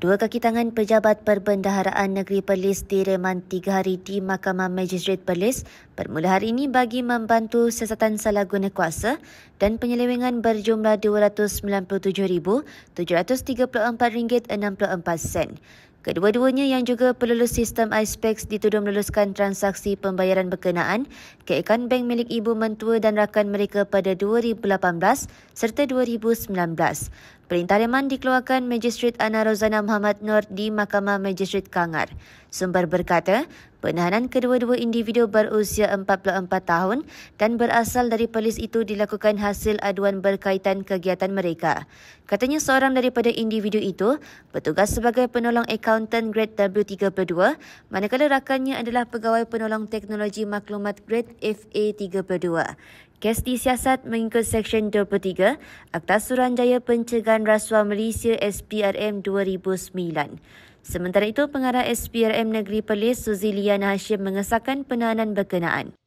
Dua kaki tangan pejabat perbendaharaan negeri Perlis direman tiga hari di Mahkamah majistret Perlis bermula hari ini bagi membantu sesatan salah guna kuasa dan penyelewengan berjumlah RM297,734.64. Kedua-duanya yang juga pelulus sistem ISPEX dituduh meluluskan transaksi pembayaran berkenaan ke akaun bank milik ibu mentua dan rakan mereka pada 2018 serta 2019. Perintah reman dikeluarkan majistret Ana Rozana Muhammad Nur di Mahkamah majistret Kangar. Sumber berkata, Penahanan kedua-dua individu berusia 44 tahun dan berasal dari polis itu dilakukan hasil aduan berkaitan kegiatan mereka. Katanya seorang daripada individu itu bertugas sebagai penolong accountant grade W32 manakala rakannya adalah pegawai penolong teknologi maklumat grade FA32. Kes disiasat mengikut Seksyen 23 Akta Suruhanjaya Pencegahan Rasuah Malaysia SPRM 2009. Sementara itu, pengarah SPRM Negeri Perlis Suzy Liana Hashim mengesahkan penahanan berkenaan.